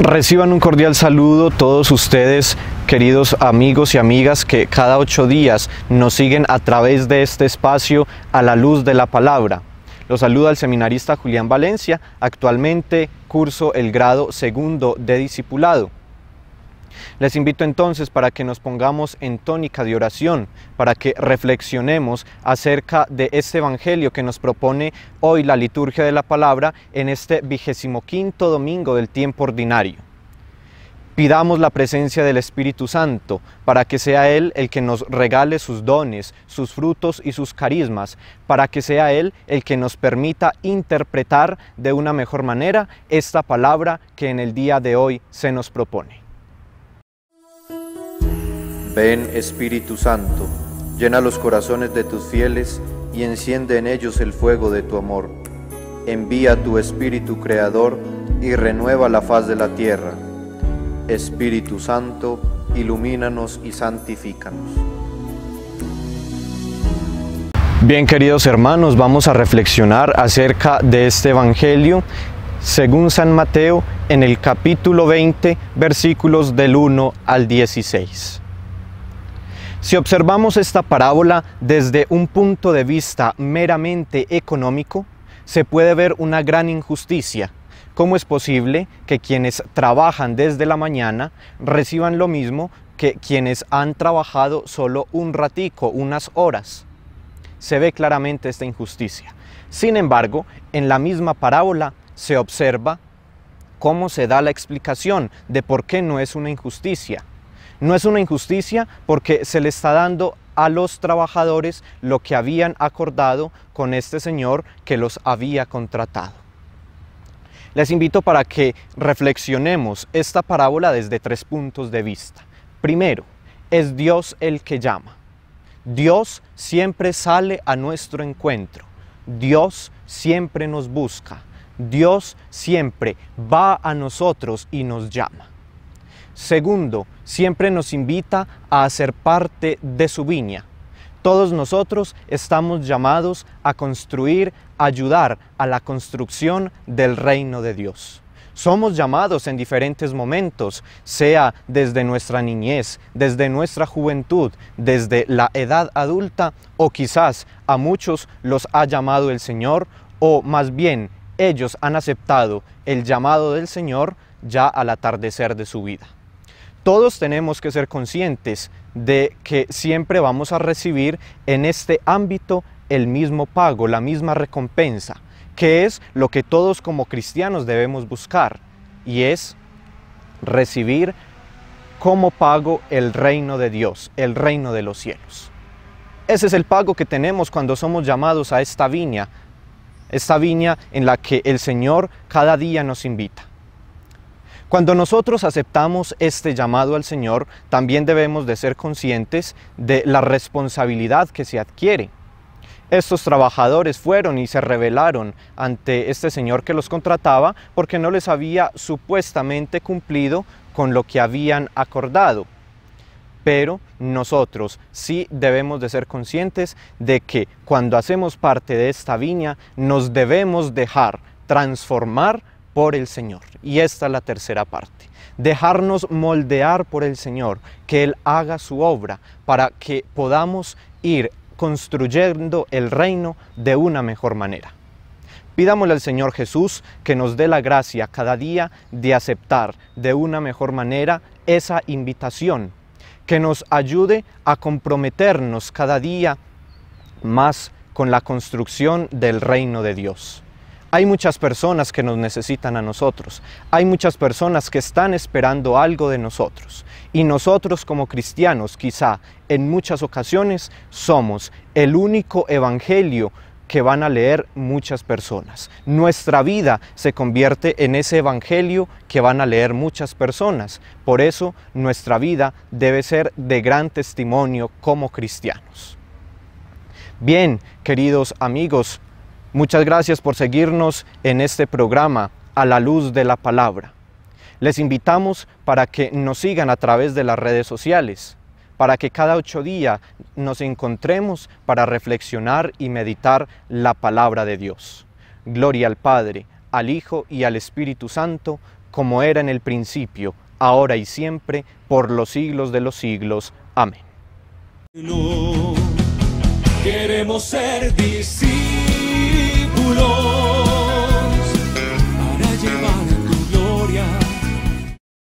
Reciban un cordial saludo todos ustedes, queridos amigos y amigas que cada ocho días nos siguen a través de este espacio a la luz de la palabra. Los saluda el seminarista Julián Valencia, actualmente curso el grado segundo de discipulado. Les invito entonces para que nos pongamos en tónica de oración, para que reflexionemos acerca de este Evangelio que nos propone hoy la liturgia de la palabra en este vigésimo quinto domingo del tiempo ordinario. Pidamos la presencia del Espíritu Santo para que sea Él el que nos regale sus dones, sus frutos y sus carismas, para que sea Él el que nos permita interpretar de una mejor manera esta palabra que en el día de hoy se nos propone. Ven Espíritu Santo, llena los corazones de tus fieles y enciende en ellos el fuego de tu amor. Envía tu Espíritu Creador y renueva la faz de la tierra. Espíritu Santo, ilumínanos y santifícanos. Bien queridos hermanos, vamos a reflexionar acerca de este Evangelio según San Mateo en el capítulo 20 versículos del 1 al 16. Si observamos esta parábola desde un punto de vista meramente económico, se puede ver una gran injusticia. ¿Cómo es posible que quienes trabajan desde la mañana reciban lo mismo que quienes han trabajado solo un ratico, unas horas? Se ve claramente esta injusticia. Sin embargo, en la misma parábola se observa cómo se da la explicación de por qué no es una injusticia. No es una injusticia porque se le está dando a los trabajadores lo que habían acordado con este señor que los había contratado. Les invito para que reflexionemos esta parábola desde tres puntos de vista. Primero, es Dios el que llama. Dios siempre sale a nuestro encuentro. Dios siempre nos busca. Dios siempre va a nosotros y nos llama. Segundo, siempre nos invita a hacer parte de su viña. Todos nosotros estamos llamados a construir, ayudar a la construcción del reino de Dios. Somos llamados en diferentes momentos, sea desde nuestra niñez, desde nuestra juventud, desde la edad adulta o quizás a muchos los ha llamado el Señor o más bien ellos han aceptado el llamado del Señor ya al atardecer de su vida todos tenemos que ser conscientes de que siempre vamos a recibir en este ámbito el mismo pago, la misma recompensa, que es lo que todos como cristianos debemos buscar, y es recibir como pago el reino de Dios, el reino de los cielos. Ese es el pago que tenemos cuando somos llamados a esta viña, esta viña en la que el Señor cada día nos invita. Cuando nosotros aceptamos este llamado al Señor, también debemos de ser conscientes de la responsabilidad que se adquiere. Estos trabajadores fueron y se rebelaron ante este señor que los contrataba porque no les había supuestamente cumplido con lo que habían acordado. Pero nosotros sí debemos de ser conscientes de que cuando hacemos parte de esta viña nos debemos dejar transformar por el Señor. Y esta es la tercera parte. Dejarnos moldear por el Señor, que Él haga su obra para que podamos ir construyendo el reino de una mejor manera. Pidámosle al Señor Jesús que nos dé la gracia cada día de aceptar de una mejor manera esa invitación, que nos ayude a comprometernos cada día más con la construcción del reino de Dios. Hay muchas personas que nos necesitan a nosotros. Hay muchas personas que están esperando algo de nosotros. Y nosotros como cristianos quizá en muchas ocasiones somos el único evangelio que van a leer muchas personas. Nuestra vida se convierte en ese evangelio que van a leer muchas personas. Por eso nuestra vida debe ser de gran testimonio como cristianos. Bien, queridos amigos, Muchas gracias por seguirnos en este programa A la Luz de la Palabra. Les invitamos para que nos sigan a través de las redes sociales, para que cada ocho días nos encontremos para reflexionar y meditar la palabra de Dios. Gloria al Padre, al Hijo y al Espíritu Santo, como era en el principio, ahora y siempre, por los siglos de los siglos. Amén. ¡Gracias!